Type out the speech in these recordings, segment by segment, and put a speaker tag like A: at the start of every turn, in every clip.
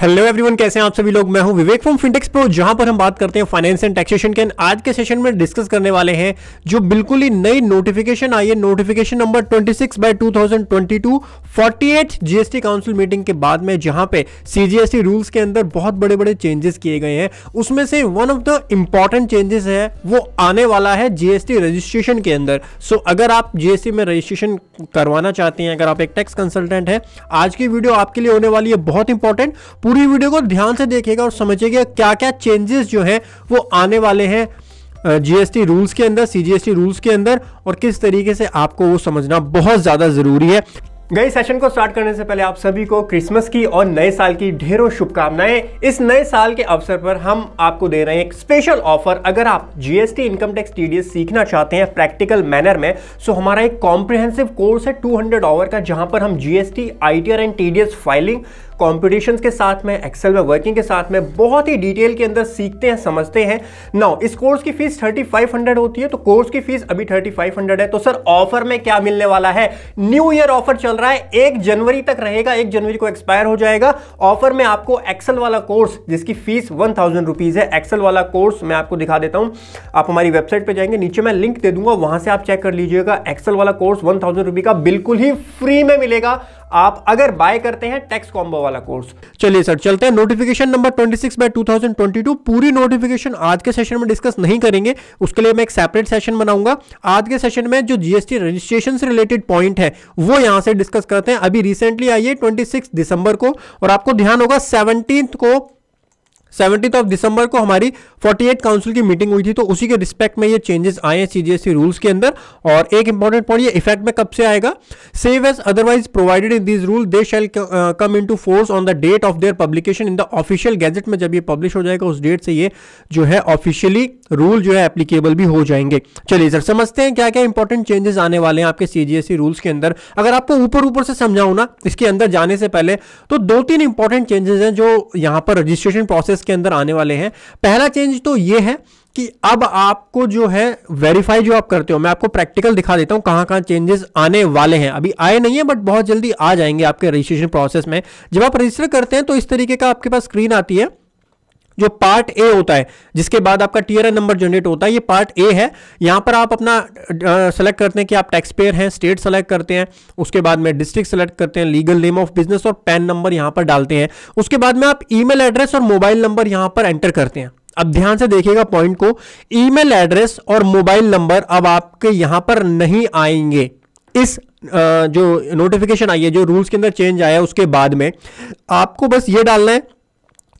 A: Hello everyone कैसे हैं आप सभी लोग मैं हूं विवेक फ्रॉम फिनटेक्स प्रो जहां पर हम बात करते हैं फाइनेंस एंड टैक्सेशन के आज के सेशन में डिस्कस करने वाले हैं जो बिल्कुल ही नई नोटिफिकेशन आई है notification number 26 by 2022 48 GST council meeting के बाद में जहां पे सीजीएसटी रूल्स के अंदर बहुत बड़े बड़े चेंजेस किए गए हैं उसमें से one of the important changes है वो आने वाला है जीएसटी रजिस्ट्रेशन के अंदर सो so, अगर आप जीएसटी में रजिस्ट्रेशन करवाना चाहते हैं अगर आप एक टैक्स कंसल्टेंट है आज की वीडियो आपके लिए होने वाली है बहुत इंपॉर्टेंट पूरी वीडियो को ध्यान से देखिएगा और समझिएगा क्या क्या चेंजेस जो हैं वो आने वाले हैं जीएसटी रूल्स के अंदर सीजीएसटी रूल्स के अंदर और किस तरीके से आपको वो समझना बहुत ज़्यादा ज़रूरी है गई सेशन को स्टार्ट करने से पहले आप सभी को क्रिसमस की और नए साल की ढेरों शुभकामनाएं इस नए साल के अवसर पर हम आपको दे रहे हैं एक स्पेशल ऑफर अगर आप जीएसटी इनकम टैक्स टी सीखना चाहते हैं प्रैक्टिकल मैनर में सो तो हमारा एक कॉम्प्रिहेंसिव कोर्स है 200 आवर का जहां पर हम GST ITR and TDS filing competition के साथ में एक्सेल में वर्किंग के साथ में बहुत ही डिटेल के अंदर सीखते हैं समझते हैं नाउ इस कोर्स की फीस थर्टी फाइव हंड्रेड होती है तो कोर्स की फीस अभी थर्टी फाइव हंड्रेड है तो सर ऑफर में क्या मिलने वाला है न्यू ईयर ऑफर चल रहा है एक जनवरी तक रहेगा एक जनवरी को एक्सपायर हो जाएगा ऑफर में आपको एक्सेल वाला कोर्स जिसकी फीस वन थाउजेंड रुपीज है एक्सेल वाला कोर्स मैं आपको दिखा देता हूं आप हमारी वेबसाइट पर जाएंगे नीचे मैं लिंक दे दूंगा वहां से आप चेक कर लीजिएगा एक्सेल वाला कोर्स वन थाउजेंड का बिल्कुल ही फ्री में मिलेगा आप अगर बाय करते हैं टैक्स कॉम्बो वाला कोर्स चलिए सर चलते हैं नोटिफिकेशन नंबर 26 बाय 2022 पूरी नोटिफिकेशन आज के सेशन में डिस्कस नहीं करेंगे उसके लिए मैं एक सेपरेट सेशन बनाऊंगा आज के सेशन में जो जीएसटी रजिस्ट्रेशन से रिलेटेड पॉइंट है वो यहां से डिस्कस करते हैं अभी रिसेंटली आई है ट्वेंटी दिसंबर को और आपको ध्यान होगा सेवनटीन को सेवनटीथ ऑफ दिसंबर को हमारी 48 काउंसिल की मीटिंग हुई थी तो उसी के रिस्पेक्ट में ये चेंजेस आए हैं सीजीएससी रूल्स के अंदर और एक इंपॉर्टेंट पॉइंट ये इफेक्ट में कब से आएगा save as otherwise provided in this rule they shall come in force on the date of their publication in the official gazette में जब ये पब्लिश हो जाएगा उस डेट से ये जो है ऑफिशियली रूल जो है एप्लीकेबल भी हो जाएंगे चलिए सर समझते हैं क्या क्या इंपॉर्टेंट चेंजेस आने वाले हैं आपके सीजीएससी रूल्स के अंदर अगर आपको ऊपर ऊपर से समझाऊ ना इसके अंदर जाने से पहले तो दो तीन इंपॉर्टेंट चेंजेस हैं जो यहां पर रजिस्ट्रेशन प्रोसेस प्रोसेस के अंदर आने वाले हैं पहला चेंज तो ये है कि अब आपको जो है वेरीफाई जो आप करते हो मैं आपको प्रैक्टिकल दिखा देता हूं कहां कहां चेंजेस आने वाले हैं अभी आए नहीं है बट बहुत जल्दी आ जाएंगे आपके रजिस्ट्रेशन प्रोसेस में जब आप रजिस्टर करते हैं तो इस तरीके का आपके पास स्क्रीन आती है जो पार्ट ए होता है जिसके बाद आपका टीआरएन नंबर जनरेट होता है ये पार्ट ए है यहाँ पर आप अपना सेलेक्ट करते हैं कि आप टैक्स पेयर हैं स्टेट सेलेक्ट करते हैं उसके बाद में डिस्ट्रिक्ट सेलेक्ट करते हैं लीगल नेम ऑफ बिजनेस और पैन नंबर यहाँ पर डालते हैं उसके बाद में आप ई एड्रेस और मोबाइल नंबर यहाँ पर एंटर करते हैं अब ध्यान से देखिएगा पॉइंट को ईमेल एड्रेस और मोबाइल नंबर अब आपके यहां पर नहीं आएंगे इस जो नोटिफिकेशन आई है जो रूल्स के अंदर चेंज आया है उसके बाद में आपको बस ये डालना है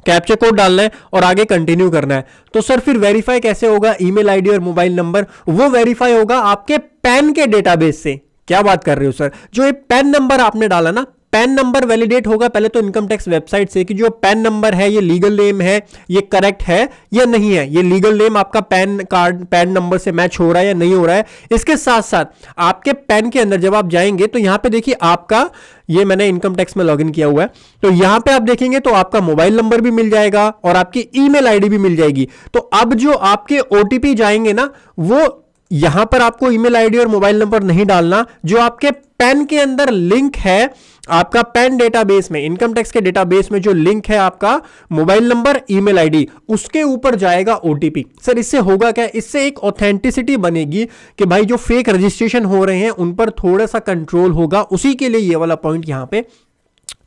A: कैप्चर कोड डालना है और आगे कंटिन्यू करना है तो सर फिर वेरीफाई कैसे होगा ईमेल आईडी और मोबाइल नंबर वो वेरीफाई होगा आपके पैन के डेटाबेस से क्या बात कर रहे हो सर जो ये पैन नंबर आपने डाला ना पैन नंबर वैलिडेट होगा पहले तो इनकम टैक्स वेबसाइट से कि जो पैन नंबर है ये लीगल नेम है ये करेक्ट है या नहीं है ये लीगल नेम आपका पैन कार्ड पैन नंबर से मैच हो रहा है या नहीं हो रहा है इसके साथ साथ आपके पैन के अंदर जब आप जाएंगे तो यहां पे देखिए आपका ये मैंने इनकम टैक्स में लॉगिन किया हुआ है तो यहां पे आप देखेंगे तो आपका मोबाइल नंबर भी मिल जाएगा और आपकी ईमेल आईडी भी मिल जाएगी तो अब जो आपके ओटीपी जाएंगे ना वो यहां पर आपको ईमेल आईडी और मोबाइल नंबर नहीं डालना जो आपके पैन के अंदर लिंक है आपका पैन डेटाबेस में इनकम टैक्स के डेटाबेस में जो लिंक है आपका मोबाइल नंबर ईमेल आईडी उसके ऊपर जाएगा ओटीपी सर इससे होगा क्या इससे एक ऑथेंटिसिटी बनेगी कि भाई जो फेक रजिस्ट्रेशन हो रहे हैं उन पर थोड़ा सा कंट्रोल होगा उसी के लिए ये वाला पॉइंट यहां पे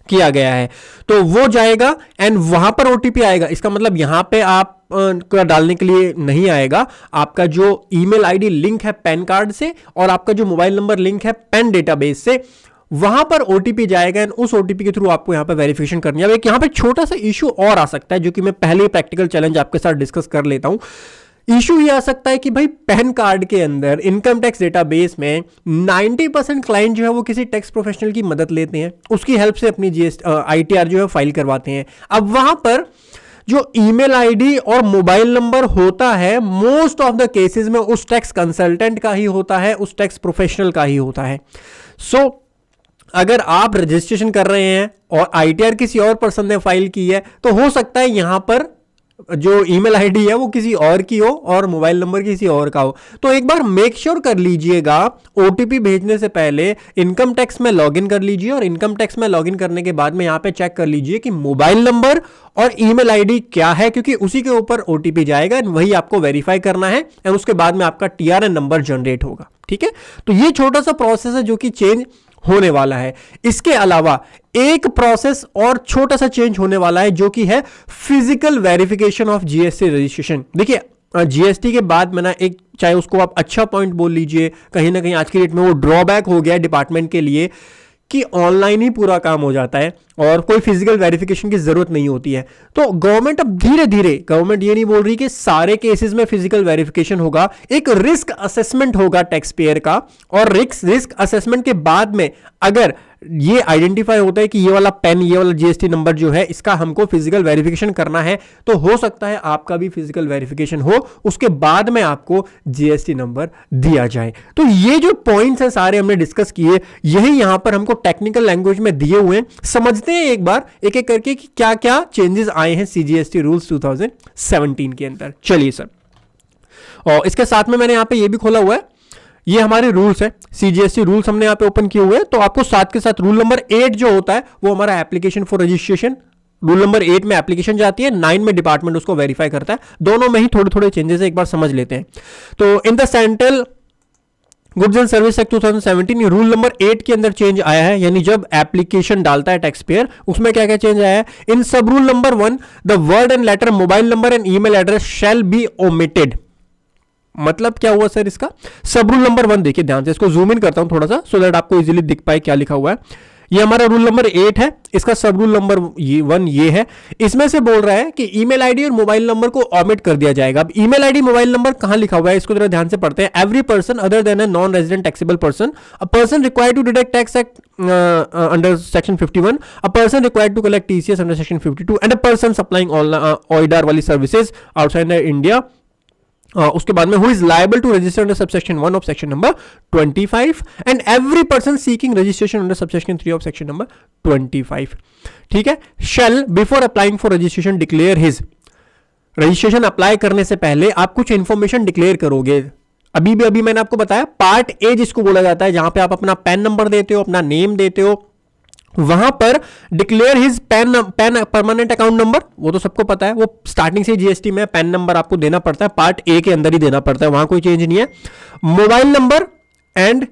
A: किया गया है तो वो जाएगा एंड वहां पर ओटीपी आएगा इसका मतलब यहां पे आप का डालने के लिए नहीं आएगा आपका जो ईमेल आईडी लिंक है पैन कार्ड से और आपका जो मोबाइल नंबर लिंक है पैन डेटाबेस से वहां पर ओटीपी जाएगा एंड उस ओटीपी के थ्रू आपको यहां पर वेरिफिकेशन करनी है अब एक यहां पर छोटा सा इशू और आ सकता है जो कि मैं पहले प्रैक्टिकल चैलेंज आपके साथ डिस्कस कर लेता हूं इशू ये आ सकता है कि भाई पैन कार्ड के अंदर इनकम टैक्स डेटाबेस में 90 परसेंट क्लाइंट जो है वो किसी टैक्स प्रोफेशनल की मदद लेते हैं उसकी हेल्प से अपनी जी एस जो है फाइल करवाते हैं अब वहां पर जो ईमेल आईडी और मोबाइल नंबर होता है मोस्ट ऑफ द केसेस में उस टैक्स कंसल्टेंट का ही होता है उस टैक्स प्रोफेशनल का ही होता है सो so, अगर आप रजिस्ट्रेशन कर रहे हैं और आईटीआर किसी और पर्सन ने फाइल की है तो हो सकता है यहां पर जो ईमेल आईडी है वो किसी और की हो और मोबाइल नंबर किसी और का हो तो एक बार मेक श्योर sure कर लीजिएगा ओटीपी भेजने से पहले इनकम टैक्स में लॉगिन कर लीजिए और इनकम टैक्स में लॉगिन करने के बाद में यहां पे चेक कर लीजिए कि मोबाइल नंबर और ईमेल आईडी क्या है क्योंकि उसी के ऊपर ओटीपी जाएगा वही आपको वेरीफाई करना है एंड उसके बाद में आपका टीआरएन नंबर जनरेट होगा ठीक है तो ये छोटा सा प्रोसेस है जो कि चेंज होने वाला है इसके अलावा एक प्रोसेस और छोटा सा चेंज होने वाला है जो कि है physical verification of GST registration देखिए जीएसटी के बाद में ना एक चाहे उसको आप अच्छा पॉइंट बोल लीजिए कहीं ना कहीं आज की डेट में वो ड्रॉबैक हो गया डिपार्टमेंट के लिए कि ऑनलाइन ही पूरा काम हो जाता है और कोई फिजिकल वेरिफिकेशन की ज़रूरत नहीं होती है तो गवर्नमेंट अब धीरे धीरे गवर्नमेंट ये नहीं बोल रही कि सारे केसेस में फिजिकल वेरिफिकेशन होगा एक रिस्क असेसमेंट होगा टैक्स पेयर का और रिस्क रिस्क असेसमेंट के बाद में अगर ये आइडेंटिफाई होता है कि ये वाला पेन ये वाला जीएसटी नंबर जो है इसका हमको फिजिकल वेरिफिकेशन करना है तो हो सकता है आपका भी फिजिकल वेरिफिकेशन हो उसके बाद में आपको जीएसटी नंबर दिया जाए तो ये जो पॉइंट्स हैं सारे हमने डिस्कस किए यही यहां पर हमको टेक्निकल लैंग्वेज में दिए हुए हैं समझते हैं एक बार एक एक करके कि क्या क्या चेंजेस आए हैं सीजीएसटी रूल्स टू के अंदर चलिए सर और इसके साथ में मैंने यहां पे ये भी खोला हुआ है ये हमारे रूल्स है सीजीएससी रूल्स हमने यहां पे ओपन किए हुए हैं तो आपको साथ के साथ रूल नंबर एट जो होता है वो हमारा application for registration rule number eight में एप्लीकेशन जाती है नाइन में डिपार्टमेंट उसको वेरीफाई करता है दोनों में ही थोड़े थोड़े चेंजेस एक बार समझ लेते हैं तो in the central goods and service act 2017 rule number eight के अंदर चेंज आया है यानी जब एप्लीकेशन डालता है टैक्स पेयर उसमें क्या क्या चेंज आया है in sub rule number one the word and letter mobile number and email address shall be omitted मतलब क्या हुआ सर इसका सब रूल नंबर वन देखिए ध्यान से इसको जूम इन करता हूं थोड़ा सा सो so दैट आपको इजीली दिख पाए क्या लिखा हुआ है ये हमारा रूल नंबर एट है इसका सब रूल नंबर ये वन ये है इसमें से बोल रहा है कि ईमेल आईडी और मोबाइल नंबर को ऑमिट कर दिया जाएगा अब ईमेल आईडी मोबाइल नंबर कहां लिखा हुआ है इसको जरा ध्यान से पढ़ते हैं every person other than a non resident taxable person a person required to deduct tax act under section fifty one a person required to collect TCS under section fifty two and a person supplying OIDAR वाली services outside India हाँ, उसके बाद में who is liable to register under subsection one of section number twenty five and every person seeking registration under subsection three of section number twenty five ठीक है shall before applying for registration declare his registration apply करने से पहले आप कुछ information declare करोगे अभी भी अभी मैंने आपको बताया पार्ट ए जिसको बोला जाता है जहां पे आप अपना पैन नंबर देते हो अपना नेम देते हो वहां पर declare his PAN PAN permanent account number वो तो सबको पता है वो स्टार्टिंग से जीएसटी में पैन नंबर आपको देना पड़ता है पार्ट ए के अंदर ही देना पड़ता है वहां कोई चेंज नहीं है mobile number and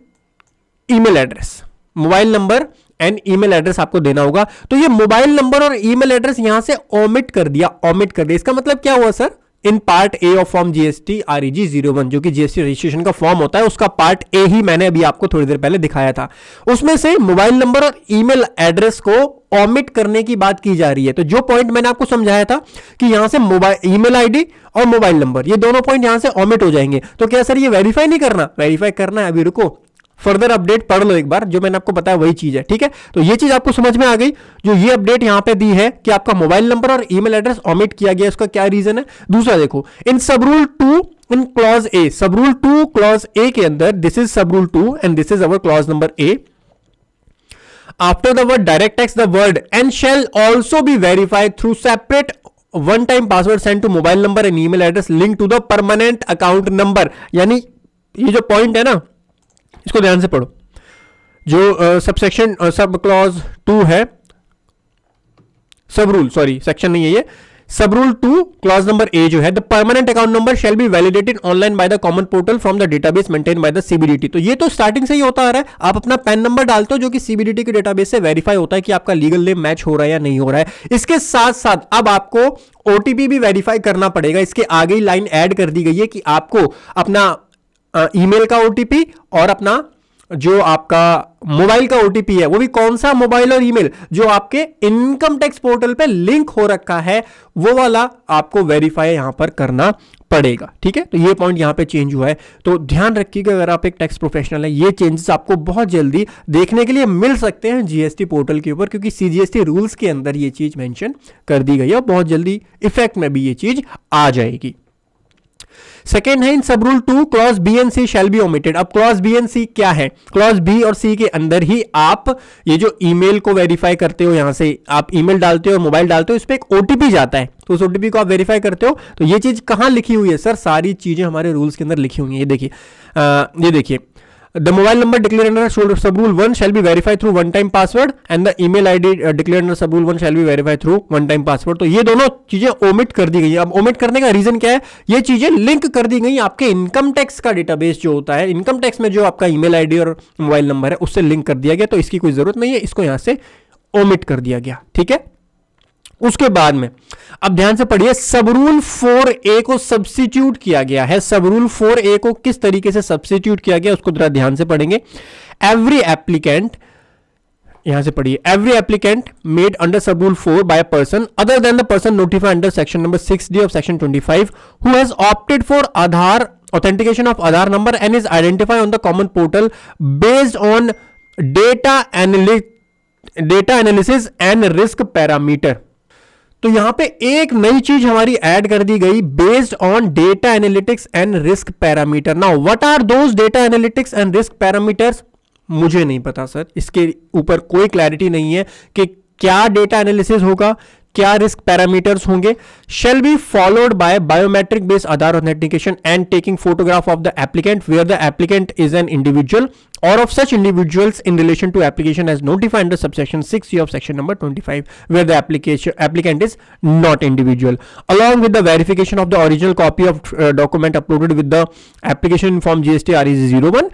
A: email address mobile number and email address आपको देना होगा तो ये मोबाइल नंबर और ईमेल एड्रेस यहां से ओमिट कर दिया ओमिट कर दिया इसका मतलब क्या हुआ sir in part A of form GST R G zero one जो कि जीएसटी रजिस्ट्रेशन का फॉर्म होता है उसका पार्ट ए ही मैंने अभी आपको थोड़ी देर पहले दिखाया था उसमें से मोबाइल नंबर और ईमेल एड्रेस को ऑमिट करने की बात की जा रही है तो जो पॉइंट मैंने आपको समझाया था कि यहां से मोबाइल ईमेल आईडी और मोबाइल नंबर ये दोनों पॉइंट यहां से ऑमिट हो जाएंगे तो क्या सर ये वेरीफाई नहीं करना वेरीफाई करना है अभी रुको फर्दर अपडेट पढ़ लो एक बार जो मैंने आपको बताया वही चीज है ठीक है तो ये चीज आपको समझ में आ गई जो ये अपडेट यहां पे दी है कि आपका मोबाइल नंबर और ईमेल एड्रेस ऑमिट किया गया उसका क्या रीजन है दूसरा देखो in sub rule two in clause A sub rule two clause A के अंदर this is sub rule two and this is our clause number A after the word direct taxes the word and shall also be verified through separate one time password send to mobile number and email address link to the permanent account number यानी ये जो point है ना इसको ध्यान से पढ़ो जो सबसेक्शन सब क्लॉज टू है सब रूल सॉरी सेक्शन नहीं है ये सब rule two clause number A जो है the permanent account number shall be validated online by the common portal from the database maintain by the CBDT तो ये तो स्टार्टिंग से ही होता आ रहा है आप अपना पैन नंबर डालते हो जो कि सीबीडीटी के डेटाबेस से वेरीफाई होता है कि आपका लीगल नेम मैच हो रहा है या नहीं हो रहा है इसके साथ साथ अब आपको ओटीपी भी वेरीफाई करना पड़ेगा इसके आगे लाइन एड कर दी गई है कि आपको अपना ईमेल का ओटीपी और अपना जो आपका मोबाइल का ओटीपी है वो भी कौन सा मोबाइल और ईमेल जो आपके इनकम टैक्स पोर्टल पे लिंक हो रखा है वो वाला आपको वेरीफाई यहां पर करना पड़ेगा ठीक है तो ये पॉइंट यहां पे चेंज हुआ है तो ध्यान रखिएगा अगर आप एक टैक्स प्रोफेशनल है ये चेंजेस आपको बहुत जल्दी देखने के लिए मिल सकते हैं जीएसटी पोर्टल के ऊपर क्योंकि सीजीएसटी रूल्स के अंदर ये चीज़ मेंशन कर दी गई है और बहुत जल्दी इफेक्ट में भी ये चीज़ आ जाएगी सेकेंड है in sub rule two clause B and C shall be omitted अब क्लॉज बी एंड सी क्या है क्लॉज बी और सी के अंदर ही आप ये जो ईमेल को वेरीफाई करते हो यहां से आप ईमेल डालते हो मोबाइल डालते हो इस पर एक ओटीपी जाता है तो उस ओटीपी को आप वेरीफाई करते हो तो ये चीज कहां लिखी हुई है सर सारी चीजें हमारे रूल्स के अंदर लिखी हुई है ये देखिए ये देखिए The mobile number declared under subrule 1 shall be verified through one-time password and the email ID declared under subrule 1 shall be verified through one-time password. तो ये दोनों चीजें ओमिट कर दी गई अब ओमिट करने का रीजन क्या है ये चीजें लिंक कर दी गई आपके इनकम टैक्स का डेटाबेस जो होता है इनकम टैक्स में जो आपका ईमेल आईडी और मोबाइल नंबर है उससे लिंक कर दिया गया तो इसकी कोई जरूरत नहीं है इसको यहां से ओमिट कर दिया गया ठीक है उसके बाद में अब ध्यान से पढ़िए सब रूल फोर ए को सब्सिट्यूट किया गया है सब रूल फोर ए को किस तरीके से सब्सिट्यूट किया गया उसको जरा ध्यान से पढ़ेंगे एवरी एप्लीकेंट यहां से पढ़िए every applicant made under sub rule four by person other than the person notified under section number six D of section twenty five who has opted for Aadhaar authentication of Aadhaar number and is identify on the common portal based on data analysis data analysis and risk parameter तो यहां पे एक नई चीज हमारी add कर दी गई based on data analytics and risk parameter now what are those data analytics and risk parameters मुझे नहीं पता सर इसके ऊपर कोई क्लैरिटी नहीं है कि क्या डेटा एनालिसिस होगा क्या रिस्क पैरामीटर्स होंगे shall be followed by biometric based Aadhaar authentication and taking photograph of the applicant where the applicant is an individual or of such individuals in relation to application as notified subsection six of section number twenty where the application applicant is not individual along with the verification of the original copy of document uploaded with the application form GST R is zero one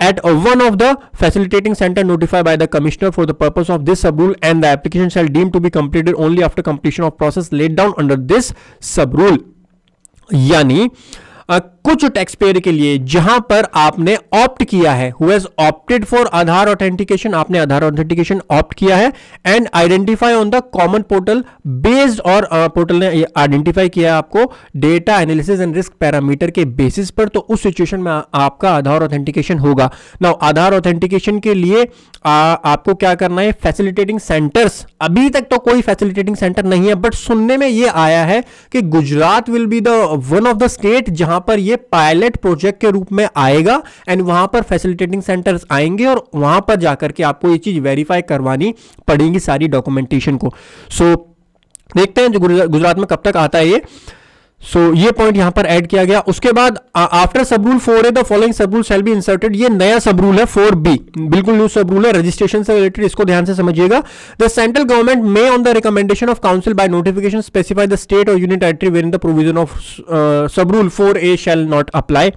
A: at one of the facilitating center notified by the commissioner for the purpose of this subrule and the application shall deem to be completed only after completion of process laid down under this subrule yani uh, कुछ tax payer के लिए जहां पर आपने opt किया है who has opted for Aadhaar authentication आपने Aadhaar authentication opt किया है and identify on the common portal based और पोर्टल uh, ने आइडेंटिफाई किया आपको data analysis and risk parameter के बेसिस पर तो उस सिचुएशन में आपका आधार ऑथेंटिकेशन होगा ना आधार ऑथेंटिकेशन के लिए आ, आपको क्या करना है फैसिलिटेटिंग सेंटर्स अभी तक तो कोई फैसिलिटेटिंग सेंटर नहीं है बट सुनने में यह आया है कि Gujarat will be the one of the state जहां पर ये ये पायलट प्रोजेक्ट के रूप में आएगा एंड वहां पर फैसिलिटेटिंग सेंटर्स आएंगे और वहां पर जाकर के आपको ये चीज वेरीफाई करवानी पड़ेगी सारी डॉक्यूमेंटेशन को सो so, देखते हैं जो गुजरात में कब तक आता है ये सो so, ये पॉइंट यहां पर ऐड किया गया उसके बाद after sub rule four A the following sub rule shall be inserted ये नया सब रूल है फोर बी बिल्कुल न्यू सब रूल है रजिस्ट्रेशन से रिलेटेड इसको ध्यान से समझिएगा the central government may on the recommendation of council by notification specify the state or union territory within the provision of sub rule four A shall not apply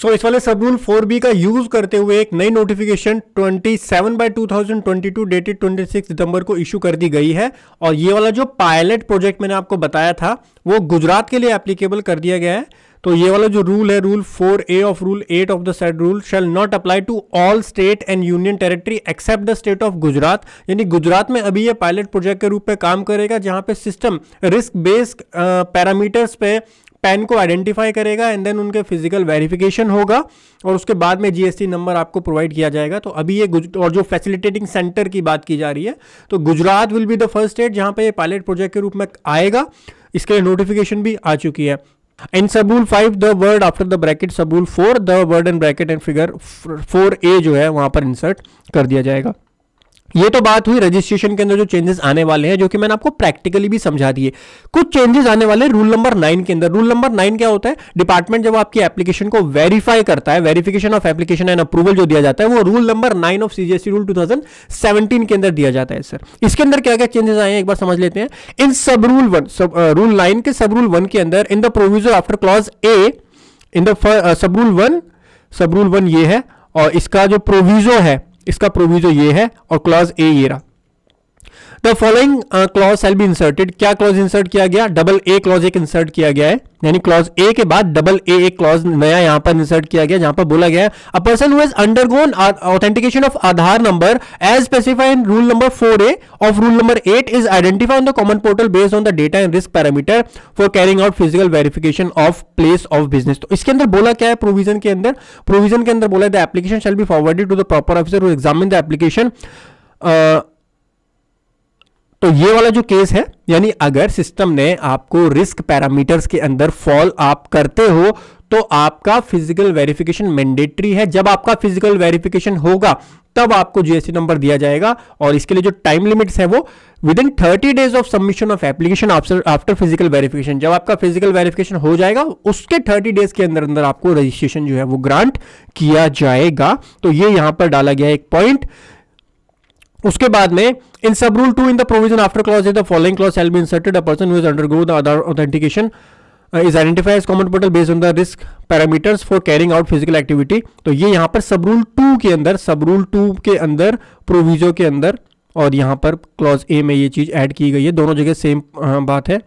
A: so so, इस वाले सबरूल 4b का use करते हुए एक नई notification 27 seven by two dated 26 सितंबर को issue कर दी गई है और ये वाला जो पायलट प्रोजेक्ट मैंने आपको बताया था वो गुजरात के लिए एप्लीकेबल कर दिया गया है तो ये वाला जो रूल है rule 4a of rule 8 of the set rule shall not apply to all state and union territory except the state of Gujarat यानी गुजरात में अभी ये पायलट प्रोजेक्ट के रूप में काम करेगा जहां पे सिस्टम रिस्क बेस्ड पैरामीटर्स पे पैन को आइडेंटिफाई करेगा एंड देन उनके फिजिकल वेरिफिकेशन होगा और उसके बाद में जीएसटी नंबर आपको प्रोवाइड किया जाएगा तो अभी ये और जो फैसिलिटेटिंग सेंटर की बात की जा रही है तो Gujarat will be the first state जहां पे ये पायलट प्रोजेक्ट के रूप में आएगा इसके लिए नोटिफिकेशन भी आ चुकी है in sub rule five the word after the bracket sub rule four the word and bracket and figure four A जो है वहां पर इंसर्ट कर दिया जाएगा ये तो बात हुई रजिस्ट्रेशन के अंदर जो चेंजेस आने वाले हैं जो कि मैंने आपको प्रैक्टिकली भी समझा दिए कुछ चेंजेस आने वाले रूल नंबर नाइन के अंदर रूल नंबर नाइन क्या होता है डिपार्टमेंट जब आपकी एप्लीकेशन को वेरीफाई करता है verification of application and approval जो दिया जाता है वो rule number nine of CGST rule two के अंदर दिया जाता है सर इसके अंदर क्या क्या चेंजेस आए हैं एक बार समझ लेते हैं इन sub rule one rule nine के सब रूल वन के अंदर in the proviso after clause A in the sub rule one sub rule one ये है और इसका जो प्रोविजो है इसका प्रोविजो ये है और क्लॉज ए ये रहा the following clause shall be inserted क्या क्लॉज इंसर्ट किया गया डबल ए क्लॉज एक इंसर्ट किया गया है यानी क्लॉज ए के बाद डबल ए एक क्लॉज नया यहां पर इंसर्ट किया गया जहां पर बोला गया a person who has undergone authentication of Aadhaar number as specified rule number four A of rule number eight is identify on the common portal based on the data and risk parameter for carrying out physical verification of place of business तो इसके अंदर बोला क्या है provision के अंदर provision के अंदर बोला the application shall be forwarded to the proper officer who examine the application तो ये वाला जो केस है यानी अगर सिस्टम ने आपको रिस्क पैरामीटर्स के अंदर फॉल आप करते हो तो आपका फिजिकल वेरिफिकेशन मैंडेटरी है जब आपका फिजिकल वेरिफिकेशन होगा तब आपको जीएसटी नंबर दिया जाएगा और इसके लिए जो टाइम लिमिट्स है वो within thirty days of submission of application after physical verification जब आपका फिजिकल वेरिफिकेशन हो जाएगा उसके थर्टी डेज के अंदर अंदर आपको रजिस्ट्रेशन जो है वो ग्रांट किया जाएगा तो ये यहां पर डाला गया एक पॉइंट उसके बाद में in sub rule two in the provision after clause the following clause shall inserted person who is undergo the authentication is identifies common portal based on the risk parameters for carrying out physical activity तो ये यहां पर सब rule two के अंदर सब rule two के अंदर प्रोविजो के अंदर और यहां पर क्लॉज ए में ये चीज ऐड की गई है दोनों जगह सेम uh, बात है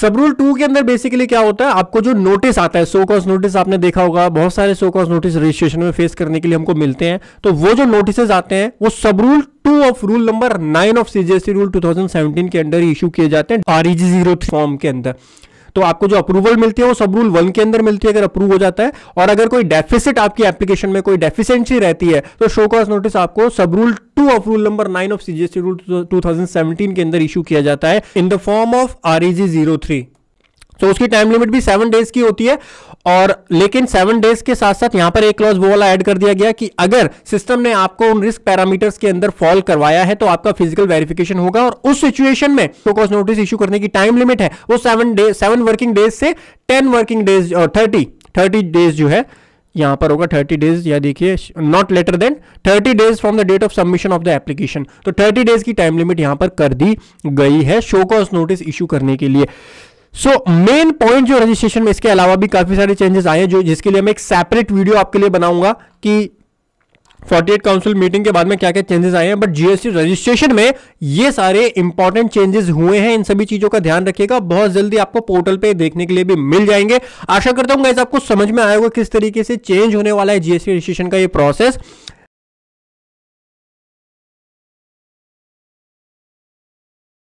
A: सब रूल टू के अंदर बेसिकली क्या होता है आपको जो नोटिस आता है सो कॉज नोटिस आपने देखा होगा बहुत सारे सो कॉज नोटिस रजिस्ट्रेशन में फेस करने के लिए हमको मिलते हैं तो वो जो नोटिस आते हैं वो सब rule two of rule number nine of CGST rule seventeen के अंदर इशू किए जाते हैं आरईजी जीरो फॉर्म के अंदर तो आपको जो अप्रूवल मिलती है वो सब रूल वन के अंदर मिलती है अगर अप्रूव हो जाता है और अगर कोई डेफिसिट आपकी एप्लीकेशन में कोई डेफिशिएंसी रहती है तो शो कॉज नोटिस आपको sub rule two of rule number nine of CGST rule two के अंदर इशू किया जाता है in the form of R zero three तो उसकी टाइम लिमिट भी सेवन डेज की होती है और लेकिन सेवन डेज के साथ साथ यहां पर एक क्लॉज वो वाला ऐड कर दिया गया कि अगर सिस्टम ने आपको उन रिस्क पैरामीटर्स के अंदर फॉल करवाया है तो आपका फिजिकल वेरिफिकेशन होगा और उस सिचुएशन में तो कॉज नोटिस इश्यू करने की टाइम लिमिट है वो seven day seven working days से टेन वर्किंग डेज और थर्टी थर्टी डेज जो है यहां पर होगा थर्टी डेज या देखिए not later than thirty days from the date of submission of the application तो थर्टी डेज की टाइम लिमिट यहां पर कर दी गई है शो कॉज नोटिस इश्यू करने के लिए सो मेन पॉइंट जो रजिस्ट्रेशन में इसके अलावा भी काफी सारे चेंजेस आए हैं जो जिसके लिए मैं एक सेपरेट वीडियो आपके लिए बनाऊंगा कि 48 काउंसिल मीटिंग के बाद में क्या क्या चेंजेस आए हैं बट जीएसटी रजिस्ट्रेशन में ये सारे इंपॉर्टेंट चेंजेस हुए हैं इन सभी चीजों का ध्यान रखिएगा बहुत जल्दी आपको पोर्टल पे देखने के लिए भी मिल जाएंगे आशा करता हूं आपको समझ में आएगा किस तरीके से चेंज होने वाला है जीएसटी रजिस्ट्रेशन का ये प्रोसेस